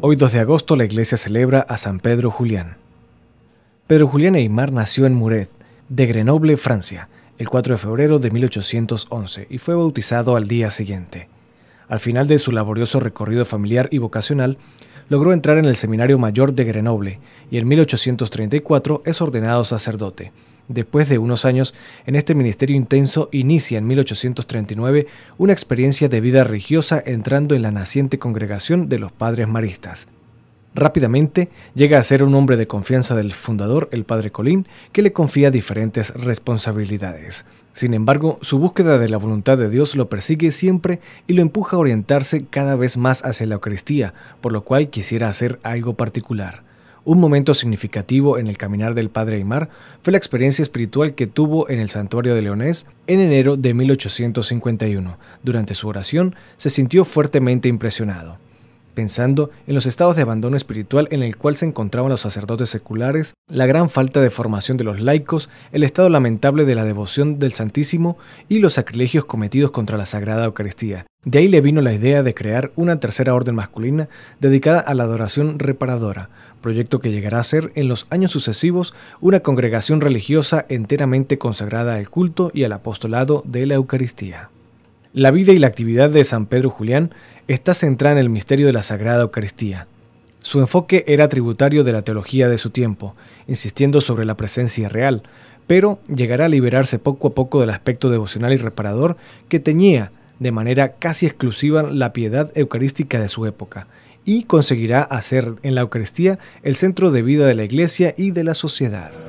Hoy 2 de agosto la iglesia celebra a San Pedro Julián. Pedro Julián Aymar nació en Muret, de Grenoble, Francia, el 4 de febrero de 1811 y fue bautizado al día siguiente. Al final de su laborioso recorrido familiar y vocacional, logró entrar en el Seminario Mayor de Grenoble y en 1834 es ordenado sacerdote, Después de unos años en este ministerio intenso, inicia en 1839 una experiencia de vida religiosa entrando en la naciente congregación de los padres maristas. Rápidamente llega a ser un hombre de confianza del fundador, el padre Colín, que le confía diferentes responsabilidades. Sin embargo, su búsqueda de la voluntad de Dios lo persigue siempre y lo empuja a orientarse cada vez más hacia la Eucaristía, por lo cual quisiera hacer algo particular. Un momento significativo en el caminar del padre Aymar fue la experiencia espiritual que tuvo en el santuario de Leonés en enero de 1851. Durante su oración se sintió fuertemente impresionado pensando en los estados de abandono espiritual en el cual se encontraban los sacerdotes seculares, la gran falta de formación de los laicos, el estado lamentable de la devoción del Santísimo y los sacrilegios cometidos contra la Sagrada Eucaristía. De ahí le vino la idea de crear una tercera orden masculina dedicada a la adoración reparadora, proyecto que llegará a ser en los años sucesivos una congregación religiosa enteramente consagrada al culto y al apostolado de la Eucaristía. La vida y la actividad de San Pedro Julián está centrada en el misterio de la Sagrada Eucaristía. Su enfoque era tributario de la teología de su tiempo, insistiendo sobre la presencia real, pero llegará a liberarse poco a poco del aspecto devocional y reparador que tenía de manera casi exclusiva la piedad eucarística de su época, y conseguirá hacer en la Eucaristía el centro de vida de la Iglesia y de la sociedad.